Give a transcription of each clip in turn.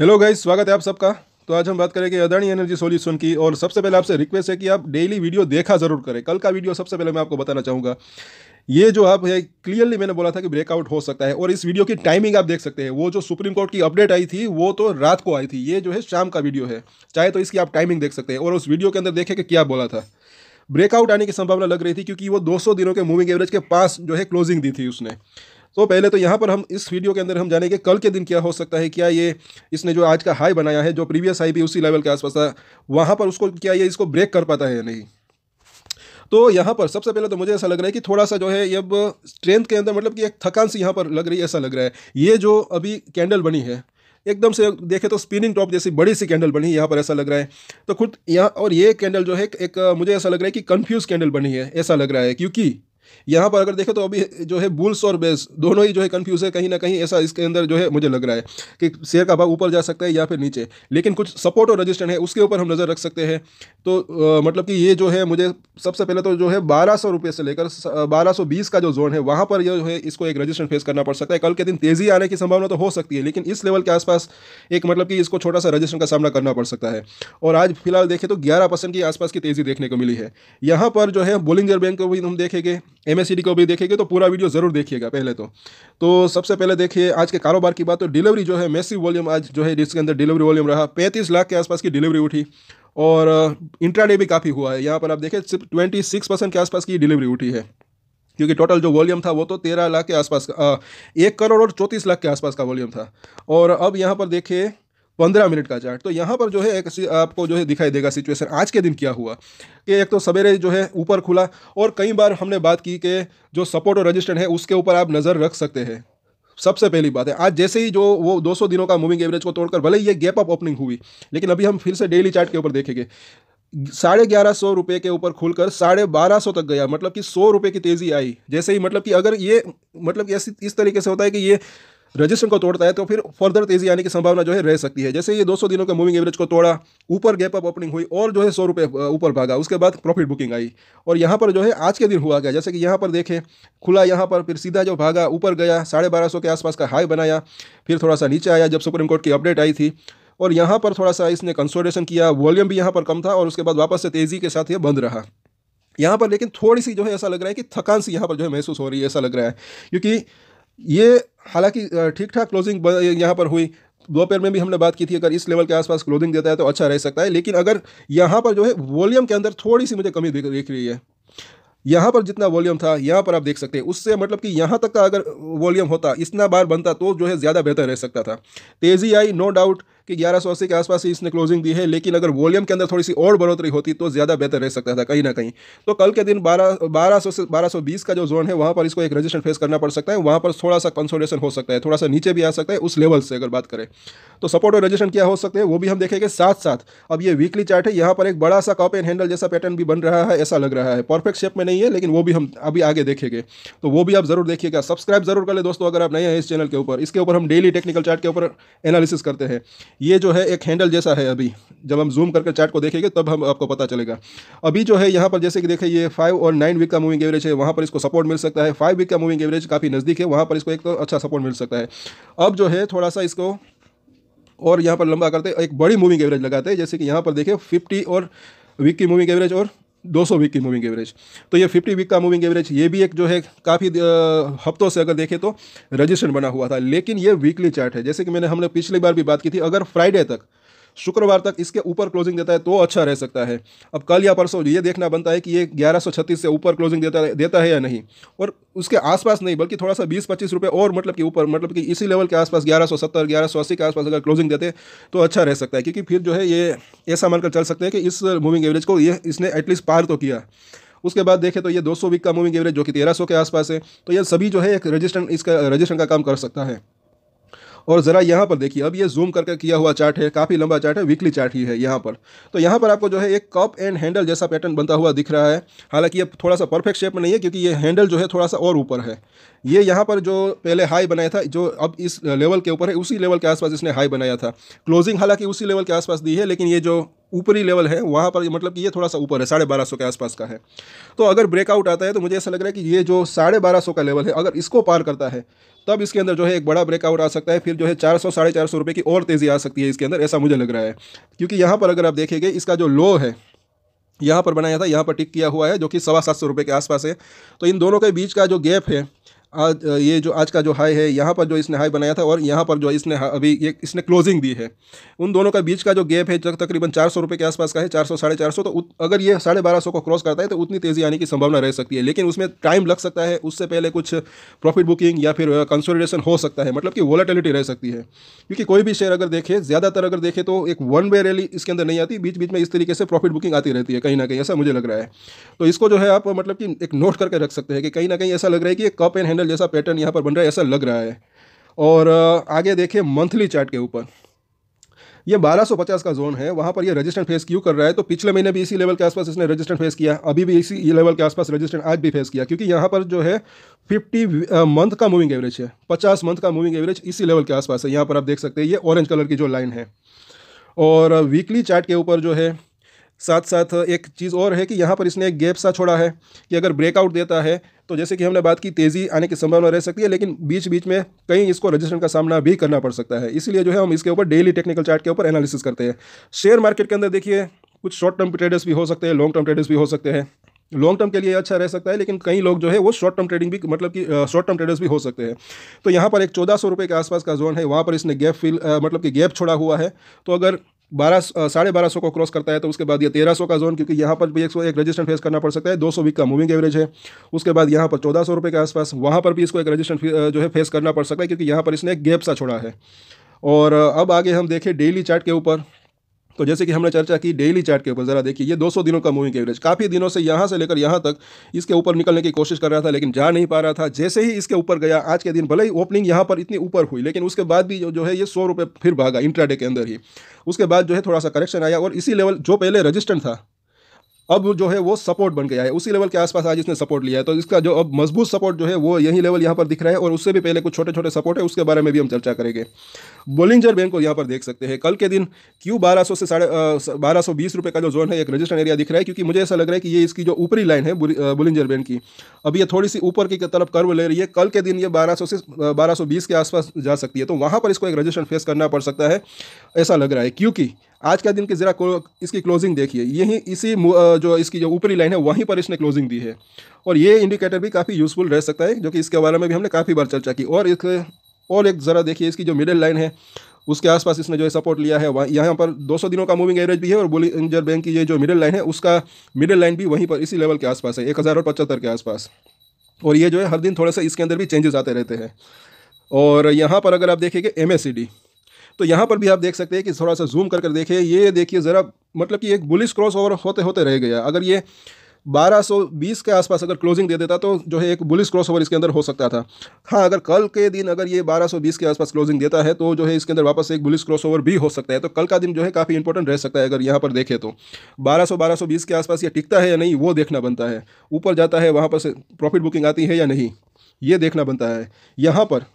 hello guys स्वागत है आप सबका तो आज हम बात करेंगे अदानी एनर्जी सॉल्यूशन की और सबसे पहले आपसे रिक्वेस्ट है कि आप डेली वीडियो देखा ज़रूर करें कल का वीडियो सबसे पहले मैं आपको बताना चाहूँगा ये जो आप है क्लियरली मैंने बोला था कि ब्रेकआउट हो सकता है और इस वीडियो की टाइमिंग आप देख सकते हैं वो जो सुप्रीम कोर्ट की अपडेट आई थी वो तो रात को आई थी ये जो है शाम का वीडियो है चाहे तो इसकी आप टाइमिंग देख सकते हैं और उस वीडियो के अंदर देखें कि क्या बोला था ब्रेकआउट आने की संभावना लग रही थी क्योंकि वो 200 दिनों के मूविंग एवरेज के पास जो है क्लोजिंग दी थी उसने तो पहले तो यहाँ पर हम इस वीडियो के अंदर हम जानेंगे कल के दिन क्या हो सकता है क्या ये इसने जो आज का हाई बनाया है जो प्रीवियस हाई भी उसी लेवल के आसपास था वहाँ पर उसको क्या ये इसको ब्रेक कर पाता है या नहीं तो यहाँ पर सबसे पहले तो मुझे ऐसा लग रहा है कि थोड़ा सा जो है अब स्ट्रेंथ के अंदर मतलब कि एक थकान सी यहाँ पर लग रही है ऐसा लग रहा है ये जो अभी कैंडल बनी है एकदम से देखे तो स्पिनिंग टॉप जैसी बड़ी सी कैंडल बनी है यहाँ पर ऐसा लग रहा है तो खुद यहाँ और ये कैंडल जो है एक मुझे ऐसा लग रहा है कि कन्फ्यूज़ कैंडल बनी है ऐसा लग रहा है क्योंकि यहाँ पर अगर देखें तो अभी जो है बुल्स और बेस दोनों ही जो है कन्फ्यूज है कहीं ना कहीं ऐसा इसके अंदर जो है मुझे लग रहा है कि शेयर का भाव ऊपर जा सकता है या फिर नीचे लेकिन कुछ सपोर्ट और रजिस्टेंट है उसके ऊपर हम नज़र रख सकते हैं तो आ, मतलब कि ये जो है मुझे सबसे पहले तो जो है बारह सौ से लेकर बारह सौ बीस का जो जोन है वहाँ पर यह जो है इसको एक रजिस्टेंट फेस करना पड़ सकता है कल के दिन तेज़ी आने की संभावना तो हो सकती है लेकिन इस लेवल के आसपास एक मतलब कि इसको छोटा सा रजिस्टर का सामना करना पड़ सकता है और आज फिलहाल देखें तो ग्यारह परसेंट के आसपास की तेज़ी देखने को मिली है यहाँ पर जो है बोलिंगर बैंक को भी हम देखेंगे एम को भी देखेंगे तो पूरा वीडियो ज़रूर देखिएगा पहले तो तो सबसे पहले देखिए आज के कारोबार की बात तो डिलीवरी जो है मैसिव वॉल्यूम आज जो है जिसके अंदर डिलीवरी वॉल्यूम रहा पैंतीस लाख के आसपास की डिलीवरी उठी और इंट्राडे भी काफ़ी हुआ है यहाँ पर आप देखें सिर्फ ट्वेंटी सिक्स परसेंट के आसपास की डिलीवरी उठी है क्योंकि टोटल जो वॉल्यूम था वो तो तेरह लाख के आसपास का एक करोड़ और चौंतीस लाख के आसपास का वॉल्यूम था और अब यहाँ पर देखिए पंद्रह मिनट का चार्ट तो यहाँ पर जो है एक आपको जो है दिखाई देगा सिचुएशन आज के दिन क्या हुआ कि एक तो सवेरे जो है ऊपर खुला और कई बार हमने बात की कि जो सपोर्ट और रजिस्टर है उसके ऊपर आप नज़र रख सकते हैं सबसे पहली बात है आज जैसे ही जो वो 200 दिनों का मूविंग एवरेज को तोड़कर भले ही ये गैप अप ओपनिंग हुई लेकिन अभी हम फिर से डेली चार्ट के ऊपर देखेंगे साढ़े ग्यारह सौ रुपये के ऊपर खुलकर साढ़े बारह सौ तक गया मतलब कि सौ रुपये की तेज़ी आई जैसे ही मतलब कि अगर ये मतलब कि इस तरीके से होता है कि ये रजिस्टेंस को तोड़ता है तो फिर फर्दर तेजी आने की संभावना जो है रह सकती है जैसे ये 200 दिनों का मूविंग एवरेज को तोड़ा ऊपर गैप अप ओपनिंग हुई और जो है सौ रुपये ऊपर भागा उसके बाद प्रॉफिट बुकिंग आई और यहाँ पर जो है आज के दिन हुआ गया जैसे कि यहाँ पर देखें खुला यहाँ पर फिर सीधा जो भागा ऊपर गया साढ़े के आसपास का हाई बनाया फिर थोड़ा सा नीचे आया जब सुप्रीम कोर्ट की अपडेट आई थी और यहाँ पर थोड़ा सा इसने कंसोलिडेशन किया वॉल्यूम भी यहाँ पर कम था और उसके बाद वापस से तेज़ी के साथ ये बंद रहा यहाँ पर लेकिन थोड़ी सी जो है ऐसा लग रहा है कि थकान सी यहाँ पर जो है महसूस हो रही है ऐसा लग रहा है क्योंकि ये हालांकि ठीक ठाक क्लोजिंग यहाँ पर हुई दोपहर में भी हमने बात की थी अगर इस लेवल के आसपास क्लोजिंग देता है तो अच्छा रह सकता है लेकिन अगर यहाँ पर जो है वॉल्यूम के अंदर थोड़ी सी मुझे कमी दिख रही है यहाँ पर जितना वॉल्यूम था यहाँ पर आप देख सकते हैं उससे मतलब कि यहाँ तक का अगर वॉल्यूम होता इतना बार बनता तो जो है ज़्यादा बेहतर रह सकता था तेज़ी आई नो डाउट कि 1100 अस्सी के आसपास ही इसने क्लोजिंग दी है लेकिन अगर वॉल्यूम के अंदर थोड़ी सी और बढ़ोतरी होती तो ज़्यादा बेहतर रह सकता था कहीं ना कहीं तो कल के दिन बारह बारह से बारह का जो जोन है वहाँ पर इसको एक रजिस्ट्रेशन फेस करना पड़ सकता है वहाँ पर थोड़ा सा कंसोलेशन हो सकता है थोड़ा सा नीचे भी आ सकता है उस लेवल से अगर बात करें तो सपोर्ट और रजिस्ट्रेशन क्या हो सकते हैं वो भी हम देखेंगे साथ साथ अब ये वीकली चार्ट है यहाँ पर एक बड़ा सा कॉप एंड हैंडल जैसा पैटर्न भी बन रहा है ऐसा लग रहा है परफेक्ट शेप में नहीं है लेकिन वो भी हम अभी आगे देखेंगे तो वो भी आप जरूर देखिएगा सब्सक्राइब जरूर कर ले दोस्तों अगर आप नए हैं इस चैनल के ऊपर इसके ऊपर हम डेली टेक्निकल चार्ट के ऊपर एनालिसिस करते हैं ये जो है एक हैंडल जैसा है अभी जब हम जूम करके चार्ट को देखेंगे तब हम आपको पता चलेगा अभी जो है यहाँ पर जैसे कि देखें ये फाइव और नाइन वीक का मूविंग एवरेज है वहाँ पर इसको सपोर्ट मिल सकता है फाइव वीक का मूविंग एवरेज काफ़ी नज़दीक है वहाँ पर इसको एक तो अच्छा सपोर्ट मिल सकता है अब जो है थोड़ा सा इसको और यहाँ पर लंबा करते एक बड़ी मूविंग एवरेज लगाते हैं जैसे कि यहाँ पर देखें फिफ्टी और वीक की मूविंग एवरेज और 200 वीक की मूविंग एवरेज तो ये 50 वीक का मूविंग एवरेज ये भी एक जो है काफ़ी हफ्तों से अगर देखें तो रजिस्ट्रेशन बना हुआ था लेकिन ये वीकली चार्ट है जैसे कि मैंने हमने पिछली बार भी बात की थी अगर फ्राइडे तक शुक्रवार तक इसके ऊपर क्लोजिंग देता है तो अच्छा रह सकता है अब कल या परसों ये देखना बनता है कि ये ग्यारह से ऊपर क्लोजिंग देता है देता है या नहीं और उसके आसपास नहीं बल्कि थोड़ा सा बीस पच्चीस रुपये और मतलब कि ऊपर मतलब कि इसी लेवल के आसपास ग्यारह सौ सत्तर ग्यारह सौ अस्सी के आसपास अगर क्लोजिंग देते तो अच्छा रह सकता है क्योंकि फिर जो है ये ऐसा मानकर चल सकते हैं कि इस मूविंग एवरेज को ये इसने एटलीस्ट पार तो किया उसके बाद देखें तो ये 200 वीक का मूविंग एवरेज जो कि 1300 के आसपास है तो ये सभी जो है एक रजिस्टर इसका रजिस्टर का काम कर सकता है और ज़रा यहाँ पर देखिए अब ये जूम करके किया हुआ चार्ट है काफ़ी लंबा चार्ट है वीकली चार्ट ही है यहाँ पर तो यहाँ पर आपको जो है एक कप एंड हैंडल जैसा पैटर्न बनता हुआ दिख रहा है हालांकि ये थोड़ा सा परफेक्ट शेप में नहीं है क्योंकि ये हैंडल जो है थोड़ा सा और ऊपर है ये यहाँ पर जो पहले हाई बनाया था जो अब इस लेवल के ऊपर है उसी लेवल के आसपास इसने हाई बनाया था क्लोजिंग हालांकि उसी लेवल के आसपास दी है लेकिन ये जो ऊपरी लेवल है वहाँ पर मतलब कि ये थोड़ा सा ऊपर है साढ़े बारह सौ के आसपास का है तो अगर ब्रेकआउट आता है तो मुझे ऐसा लग रहा है कि ये जो साढ़े बारह सौ का लेवल है अगर इसको पार करता है तब इसके अंदर जो है एक बड़ा ब्रेकआउट आ सकता है फिर जो है चार सौ साढ़े चार सौ रुपये की और तेज़ी आ सकती है इसके अंदर ऐसा मुझे लग रहा है क्योंकि यहाँ पर अगर आप देखेंगे इसका जो लो है यहाँ पर बनाया था यहाँ पर टिक किया हुआ है जो कि सवा सात सौ रुपये के आसपास है तो इन दोनों के बीच का जो गैप है आज ये जो आज का जो हाई है यहाँ पर जो इसने हाई बनाया था और यहाँ पर जो इसने अभी ये इसने क्लोजिंग दी है उन दोनों का बीच का जो गैप है तकरीबन चार सौ रुपये के आसपास का है चार सौ साढ़े चार सौ तो अगर ये साढ़े बारह सौ को क्रॉस करता है तो उतनी तेज़ी आने की संभावना रह सकती है लेकिन उसमें टाइम लग सकता है उससे पहले कुछ प्रॉफिट बुकिंग या फिर कंसोलिडेशन हो सकता है मतलब कि वॉलेटिलिटी रह सकती है क्योंकि कोई भी शेयर अगर देखे ज़्यादातर अगर देखे तो एक वन वे रैली इसके अंदर नहीं आती बीच बीच में इस तरीके से प्रॉफिट बुकिंग आती रहती है कहीं ना कहीं ऐसा मुझे लग रहा है तो इसको जो है आप मतलब कि एक नोट करके रख सकते हैं कि कहीं ना कहीं ऐसा लग रहा है कि कप एंड हैंडल कैंडल जैसा पैटर्न यहाँ पर बन रहा है ऐसा लग रहा है और आगे देखिए मंथली चार्ट के ऊपर ये 1250 का जोन है वहाँ पर ये रेजिस्टेंट फेस क्यों कर रहा है तो पिछले महीने भी इसी लेवल के आसपास इसने रेजिस्टेंट फेस किया अभी भी इसी लेवल के आसपास रेजिस्टेंट आज भी फेस किया क्योंकि यहाँ पर जो है 50 मंथ का मूविंग एवरेज है 50 मंथ का मूविंग एवरेज इसी लेवल के आसपास है यहाँ पर आप देख सकते हैं ये ऑरेंज कलर की जो लाइन है और वीकली चार्ट के ऊपर जो है साथ साथ एक चीज़ और है कि यहाँ पर इसने एक गैप सा छोड़ा है कि अगर ब्रेकआउट देता है तो जैसे कि हमने बात की तेज़ी आने की संभावना रह सकती है लेकिन बीच बीच में कहीं इसको रजिस्ट्रेशन का सामना भी करना पड़ सकता है इसलिए जो है हम इसके ऊपर डेली टेक्निकल चार्ट के ऊपर एनालिसिस करते हैं शेयर मार्केट के अंदर देखिए कुछ शॉर्ट टर्म ट्रेडर्स भी हो सकते हैं लॉन्ग टर्म ट्रेडर्स भी हो सकते हैं लॉन्ग टर्म के लिए अच्छा रह सकता है लेकिन कई लोग जो है वो शॉर्ट टर्म ट्रेडिंग भी मतलब कि शॉर्ट टर्म ट्रेडर्स भी हो सकते हैं तो यहाँ पर एक चौदह सौ रुपये के आसपास का जोन है वहाँ पर इसने गैप फिल मतलब कि गैप छोड़ा हुआ है तो अगर बारह साढ़े बारह सौ को क्रॉस करता है तो उसके बाद ये तेरह सौ का जोन क्योंकि यहाँ पर भी एक सौ एक रजिस्टर फेस करना पड़ सकता है दो सौ वीक का मूविंग एवरेज है उसके बाद यहाँ पर चौदह सौ रुपये के आसपास वहाँ पर भी इसको एक रजिस्टर जो है फेस करना पड़ सकता है क्योंकि यहाँ पर इसने एक गैप सा छोड़ा है और अब आगे हम देखें डेली चार्ट के ऊपर तो जैसे कि हमने चर्चा की डेली चार्ट के ऊपर ज़रा देखिए ये 200 दिनों का मूविंग एवरेज काफ़ी दिनों से यहाँ से लेकर यहाँ तक इसके ऊपर निकलने की कोशिश कर रहा था लेकिन जा नहीं पा रहा था जैसे ही इसके ऊपर गया आज के दिन भले ही ओपनिंग यहाँ पर इतनी ऊपर हुई लेकिन उसके बाद भी जो है ये सौ रुपये फिर भागा इंट्राडे के अंदर ही उसके बाद जो है थोड़ा सा करेक्शन आया और इसी लेवल जो पहले रजिस्टेंट था अब जो है वो सपोर्ट बन गया है उसी लेवल के आसपास आज इसने सपोर्ट लिया है तो इसका जो अब मजबूत सपोर्ट जो है वो यही लेवल यहाँ पर दिख रहा है और उससे भी पहले कुछ छोटे छोटे सपोर्ट है उसके बारे में भी हम चर्चा करेंगे बोलिंजर बैंक को यहाँ पर देख सकते हैं कल के दिन क्यू बारह से साढ़े बारह सौ बीस रुपये का जो जोन है एक रजिस्टर एरिया दिख रहा है क्योंकि मुझे ऐसा लग रहा है कि ये इसकी जो ऊपरी लाइन है बुलिंजर बैंक की अब ये थोड़ी सी ऊपर की तरफ कर्व ले रही है कल के दिन ये बारह से बारह के आसपास जा सकती है तो वहाँ पर इसको एक रजिस्टर फेस करना पड़ सकता है ऐसा लग रहा है क्योंकि आज का दिन की ज़रा इसकी क्लोजिंग देखिए यही इसी जो इसकी जो ऊपरी लाइन है वहीं पर इसने क्लोजिंग दी है और ये इंडिकेटर भी काफ़ी यूज़फुल रह सकता है जो कि इसके बारे में भी हमने काफ़ी बार चर्चा की और एक और एक ज़रा देखिए इसकी जो मिडिल लाइन है उसके आसपास इसने जो है सपोर्ट लिया है वहाँ यहाँ पर 200 दिनों का मूविंग एवरेज भी है और इंजर बैंक की ये जो मिडिल लाइन है उसका मिडिल लाइन भी वहीं पर इसी लेवल के आसपास है एक हज़ार और पचहत्तर के आसपास और ये जो है हर दिन थोड़े से इसके अंदर भी चेंजेस आते रहते हैं और यहाँ पर अगर आप देखेंगे एम तो यहाँ पर भी आप देख सकते हैं कि थोड़ा सा जूम कर कर देखें ये देखिए ज़रा मतलब कि एक बुलिस क्रॉस ओवर होते होते रह गया अगर ये 1220 के आसपास अगर क्लोजिंग दे देता तो जो है एक बुलिस क्रॉस ओवर इसके अंदर हो सकता था हाँ अगर कल के दिन अगर ये 1220 के आसपास क्लोजिंग देता है तो जो है इसके अंदर वापस एक बुलिस क्रॉस ओवर भी हो सकता है तो कल का दिन जो है काफ़ी इंपॉर्टेंट रह सकता है अगर यहाँ पर देखें तो 1200 1220 के आसपास ये टिकता है या नहीं वो देखना बनता है ऊपर जाता है वहाँ पर प्रॉफिट बुकिंग आती है या नहीं ये देखना बनता है यहाँ पर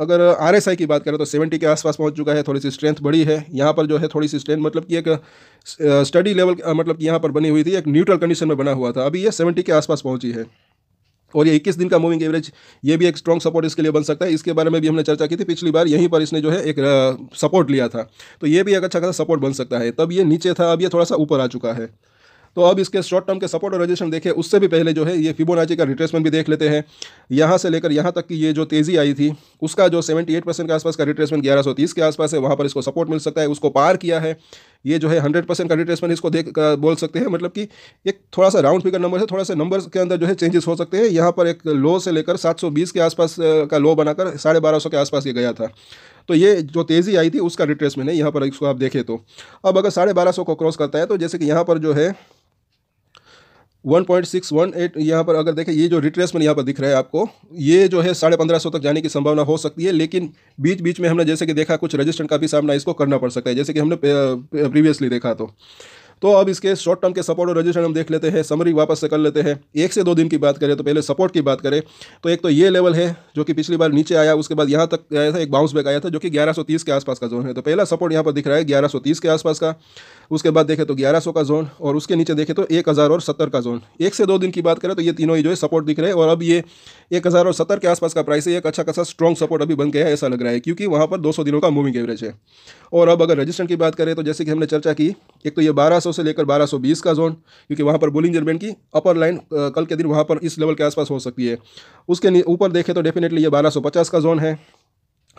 अगर आर एस आई की बात करें तो सेवेंटी के आसपास पहुंच चुका है थोड़ी सी स्ट्रेंथ बढ़ी है यहाँ पर जो है थोड़ी सी स्ट्रेंथ मतलब कि एक स्टडी लेवल मतलब कि यहाँ पर बनी हुई थी एक न्यूट्रल कंडीशन में बना हुआ था अभी ये सेवेंटी के आसपास पहुँची है और ये 21 दिन का मूविंग एवरेज ये भी एक स्ट्रॉन्ग सपोर्ट इसके लिए बन सकता है इसके बारे में भी हमने चर्चा की थी पिछली बार यहीं पर इसने जो है एक सपोर्ट लिया था तो ये भी एक अच्छा खासा सपोर्ट बन सकता है तब ये नीचे था अब ये थोड़ा सा ऊपर आ चुका है तो अब इसके शॉर्ट टर्म के सपोर्ट और रजिस्ट्रेशन देखें उससे भी पहले जो है ये फिबोनाची का रिट्रेसमेंट भी देख लेते हैं यहाँ से लेकर यहाँ तक की ये जो तेज़ी आई थी उसका जो सेवेंटी एट परसेंट के आसपास का रिट्रेसमेंट ग्यारह सौ तीस के आसपास है वहाँ पर इसको सपोर्ट मिल सकता है उसको पार किया है ये जो है हंड्रेड परसेंट का रिट्रेसमेंट इसको देख बोल सकते हैं मतलब कि एक थोड़ा सा राउंड फिगर नंबर है थोड़ा सा नंबर्स के अंदर जो है चेंजेस हो सकते हैं यहाँ पर एक लो से लेकर बीस के आसपास का लो बनाकर साढ़े बारह के आसपास ये गया था तो ये जो तेज़ी आई थी उसका रिट्रेसमेंट है यहाँ पर इसको आप देखें तो अब अगर साढ़े बारह को क्रॉस करता है तो जैसे कि यहाँ पर जो है 1.618 यहाँ पर अगर देखें ये जो रिट्रेसमेंट यहाँ पर दिख रहा है आपको ये जो है साढ़े पंद्रह सौ तक जाने की संभावना हो सकती है लेकिन बीच बीच में हमने जैसे कि देखा कुछ रजिस्टर का भी सामना इसको करना पड़ सकता है जैसे कि हमने प्रीवियसली देखा तो तो अब इसके शॉर्ट टर्म के सपोर्ट और रजिस्ट्रेशन हम देख लेते हैं समरी वापस से कर लेते हैं एक से दो दिन की बात करें तो पहले सपोर्ट की बात करें तो एक तो ये लेवल है जो कि पिछली बार नीचे आया उसके बाद यहाँ तक आया था एक बाउंस बैक आया था जो कि ग्यारह के आसपास का जोन है तो पहला सपोर्ट यहाँ पर दिख रहा है ग्यारह के आसपास का उसके बाद देखें तो ग्यारह का जोन और उसके नीचे देखें तो एक और सत्तर का जोन एक से दो दिन की बात करें तो ये तीनों ही जो है सपोर्ट दिख रहे हैं और अब ये एक और सत्तर के आसपास का प्राइस है एक अच्छा खासा स्ट्रॉन्ग सपोर्ट अभी बन गया है ऐसा लग रहा है क्योंकि वहाँ पर दो दिनों का मूविंग एवरेज है और अब अगर रजिस्टर की बात करें तो जैसे कि हमने चर्चा की एक तो ये 1200 से लेकर 1220 का जोन क्योंकि वहाँ पर बुलिंग बैंड की अपर लाइन कल के दिन वहाँ पर इस लेवल के आसपास हो सकती है उसके ऊपर देखें तो डेफिनेटली ये 1250 का जोन है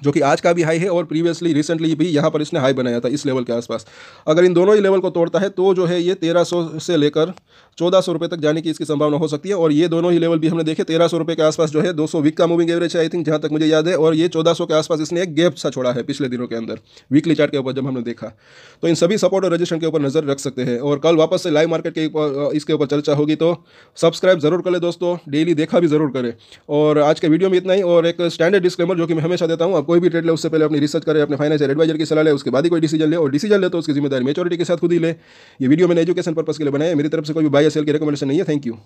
जो कि आज का भी हाई है और प्रीवियसली रिसेंटली भी यहाँ पर इसने हाई बनाया था इस लेवल के आसपास अगर इन दोनों ही लेवल को तोड़ता है तो जो है ये तेरह सौ से लेकर चौदह सौ रुपये तक जाने की इसकी संभावना हो सकती है और ये दोनों ही लेवल भी हमने देखे तेरह सौ रुपये के आसपास जो है दो सौ वीक का मूविंग एवरेज है आई थिंक जहाँ तक मुझे याद है और ये चौदह सौ के आसपास इसने एक गैप सा छोड़ा है पिछले दिनों के अंदर वीकली चार्ट के ऊपर जब हमने देखा तो इन सभी सपोर्ट और रजिस्ट्रेशन के ऊपर नजर रख सकते हैं और कल वापस से लाइव मार्केट के इसके ऊपर चर्चा होगी तो सब्सक्राइब जरूर करें दोस्तों डेली देखा भी जरूर करें और आज के वीडियो में इतना ही और एक स्टैंडर्ड डिस्क्लेमर जो कि मैं हमेशा देता हूँ कोई भी ट्रेड ले उससे पहले अपनी रिसर्च करें अपने फाइनेंशियल एडवाइजर की सलाह ले उसके बाद ही कोई डिसीजन ले और डिसीजन ले तो उसकी जिम्मेदारी मेचोरिटी के साथ खुद ही ले ये वीडियो मैंने एजुकेशन पर्पस के लिए बनाया मेरी तरफ से कोई भी बाय सेल की रिकमेंडेशन नहीं है थैंक यू